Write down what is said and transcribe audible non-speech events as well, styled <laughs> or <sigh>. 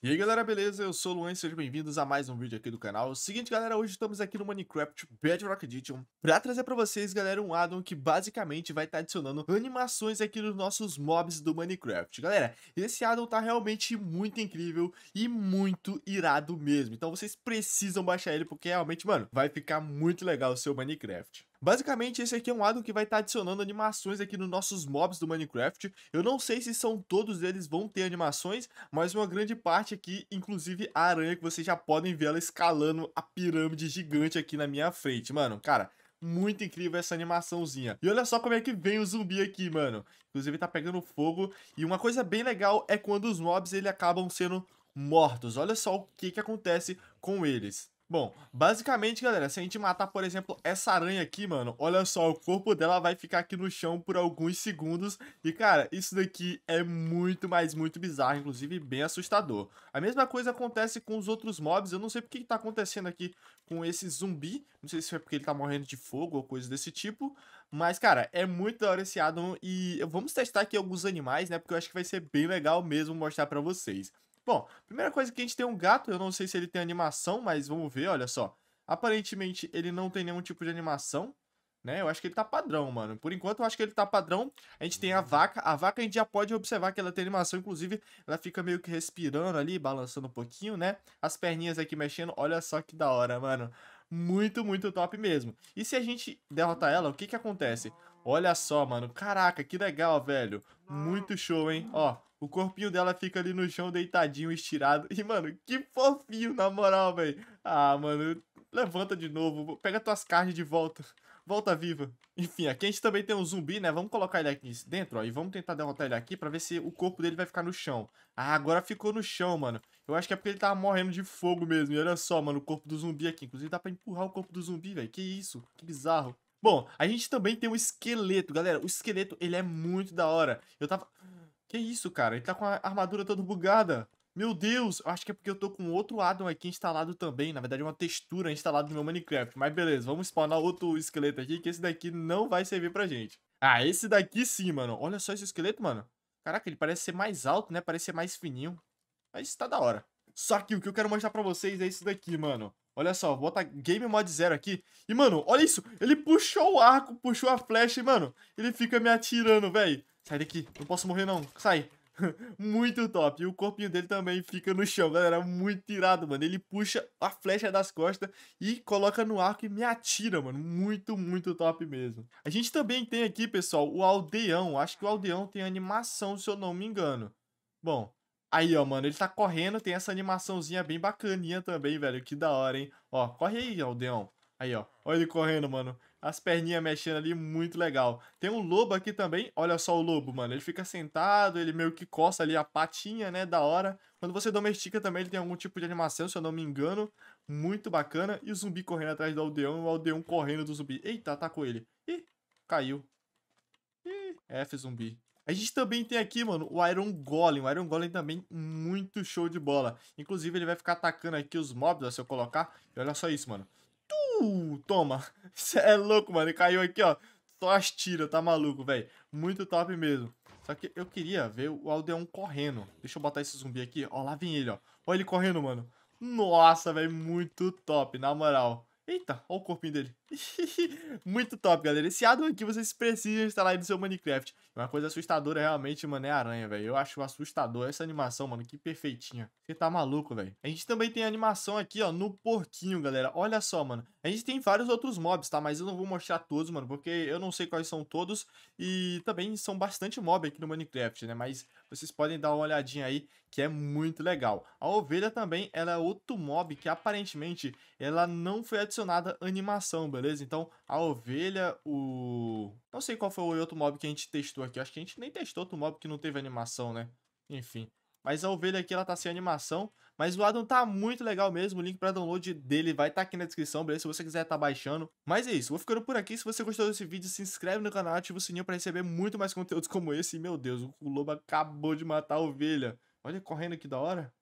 E aí galera, beleza? Eu sou o Luan e sejam bem-vindos a mais um vídeo aqui do canal. É seguinte galera, hoje estamos aqui no Minecraft Bedrock Edition para trazer para vocês galera um addon que basicamente vai estar tá adicionando animações aqui nos nossos mobs do Minecraft. Galera, esse addon tá realmente muito incrível e muito irado mesmo, então vocês precisam baixar ele porque realmente, mano, vai ficar muito legal o seu Minecraft. Basicamente, esse aqui é um addon que vai estar tá adicionando animações aqui nos nossos mobs do Minecraft. Eu não sei se são todos eles vão ter animações, mas uma grande parte aqui, inclusive a aranha, que vocês já podem ver ela escalando a pirâmide gigante aqui na minha frente. Mano, cara, muito incrível essa animaçãozinha. E olha só como é que vem o zumbi aqui, mano. Inclusive tá pegando fogo. E uma coisa bem legal é quando os mobs ele acabam sendo mortos. Olha só o que, que acontece com eles. Bom, basicamente, galera, se a gente matar, por exemplo, essa aranha aqui, mano, olha só, o corpo dela vai ficar aqui no chão por alguns segundos. E, cara, isso daqui é muito, mas muito bizarro, inclusive bem assustador. A mesma coisa acontece com os outros mobs, eu não sei porque que tá acontecendo aqui com esse zumbi. Não sei se é porque ele tá morrendo de fogo ou coisa desse tipo. Mas, cara, é muito da hora esse addon e vamos testar aqui alguns animais, né? Porque eu acho que vai ser bem legal mesmo mostrar pra vocês. Bom, primeira coisa que a gente tem um gato, eu não sei se ele tem animação, mas vamos ver, olha só. Aparentemente ele não tem nenhum tipo de animação, né? Eu acho que ele tá padrão, mano. Por enquanto eu acho que ele tá padrão. A gente tem a uhum. vaca, a vaca a gente já pode observar que ela tem animação, inclusive ela fica meio que respirando ali, balançando um pouquinho, né? As perninhas aqui mexendo, olha só que da hora, mano. Muito, muito top mesmo. E se a gente derrotar ela, o que que acontece? Olha só, mano. Caraca, que legal, velho. Muito show, hein? Ó, o corpinho dela fica ali no chão, deitadinho, estirado. E, mano, que fofinho, na moral, velho. Ah, mano, levanta de novo. Pega tuas carnes de volta. Volta viva. Enfim, aqui a gente também tem um zumbi, né? Vamos colocar ele aqui dentro, ó. E vamos tentar derrotar ele aqui pra ver se o corpo dele vai ficar no chão. Ah, agora ficou no chão, mano. Eu acho que é porque ele tava morrendo de fogo mesmo. E olha só, mano, o corpo do zumbi aqui. Inclusive dá pra empurrar o corpo do zumbi, velho. Que isso, que bizarro. Bom, a gente também tem um esqueleto, galera. O esqueleto, ele é muito da hora. Eu tava... Que isso, cara? Ele tá com a armadura toda bugada. Meu Deus, Eu acho que é porque eu tô com outro addon aqui instalado também. Na verdade, é uma textura instalada no meu Minecraft. Mas beleza, vamos spawnar outro esqueleto aqui, que esse daqui não vai servir pra gente. Ah, esse daqui sim, mano. Olha só esse esqueleto, mano. Caraca, ele parece ser mais alto, né? Parece ser mais fininho. Mas tá da hora. Só que o que eu quero mostrar pra vocês é isso daqui, mano. Olha só, bota Game Mod Zero aqui. E, mano, olha isso. Ele puxou o arco, puxou a flecha e, mano, ele fica me atirando, velho. Sai daqui. Não posso morrer, não. Sai. <laughs> muito top. E o corpinho dele também fica no chão, galera. Muito irado, mano. Ele puxa a flecha das costas e coloca no arco e me atira, mano. Muito, muito top mesmo. A gente também tem aqui, pessoal, o aldeão. Acho que o aldeão tem animação, se eu não me engano. Bom, aí, ó, mano. Ele tá correndo. Tem essa animaçãozinha bem bacaninha também, velho. Que da hora, hein? Ó, corre aí, aldeão. Aí, ó. Olha ele correndo, mano as perninhas mexendo ali, muito legal. Tem um lobo aqui também, olha só o lobo, mano. Ele fica sentado, ele meio que coça ali a patinha, né, da hora. Quando você domestica também, ele tem algum tipo de animação, se eu não me engano. Muito bacana. E o zumbi correndo atrás do aldeão, e o aldeão correndo do zumbi. Eita, atacou ele. Ih, caiu. Ih, F zumbi. A gente também tem aqui, mano, o Iron Golem. O Iron Golem também muito show de bola. Inclusive, ele vai ficar atacando aqui os mobs, ó, se eu colocar. E olha só isso, mano. Uh, toma. Você <laughs> é louco, mano. Ele caiu aqui, ó. Só as tiras, tá maluco, velho. Muito top mesmo. Só que eu queria ver o aldeão correndo. Deixa eu botar esse zumbi aqui. Ó, lá vem ele, ó. Olha ele correndo, mano. Nossa, velho, muito top, na moral. Eita, olha o corpinho dele. <laughs> Muito top, galera. Esse addon aqui vocês precisam instalar aí no seu Minecraft. É uma coisa assustadora realmente, mano, é aranha, velho. Eu acho assustador essa animação, mano. Que perfeitinha. Você tá maluco, velho. A gente também tem animação aqui, ó, no porquinho, galera. Olha só, mano. A gente tem vários outros mobs, tá? Mas eu não vou mostrar todos, mano, porque eu não sei quais são todos. E também são bastante mobs aqui no Minecraft, né? Mas vocês podem dar uma olhadinha aí, que é muito legal. A ovelha também, ela é outro mob que aparentemente ela não foi adicionada animação, velho beleza? Então, a ovelha, o... Não sei qual foi o outro mob que a gente testou aqui. Acho que a gente nem testou outro mob que não teve animação, né? Enfim. Mas a ovelha aqui, ela tá sem animação. Mas o Adam tá muito legal mesmo. O link pra download dele vai estar tá aqui na descrição, beleza? Se você quiser tá baixando. Mas é isso. Vou ficando por aqui. Se você gostou desse vídeo, se inscreve no canal, ativa o sininho pra receber muito mais conteúdos como esse. E, meu Deus, o lobo acabou de matar a ovelha. Olha, correndo aqui da hora.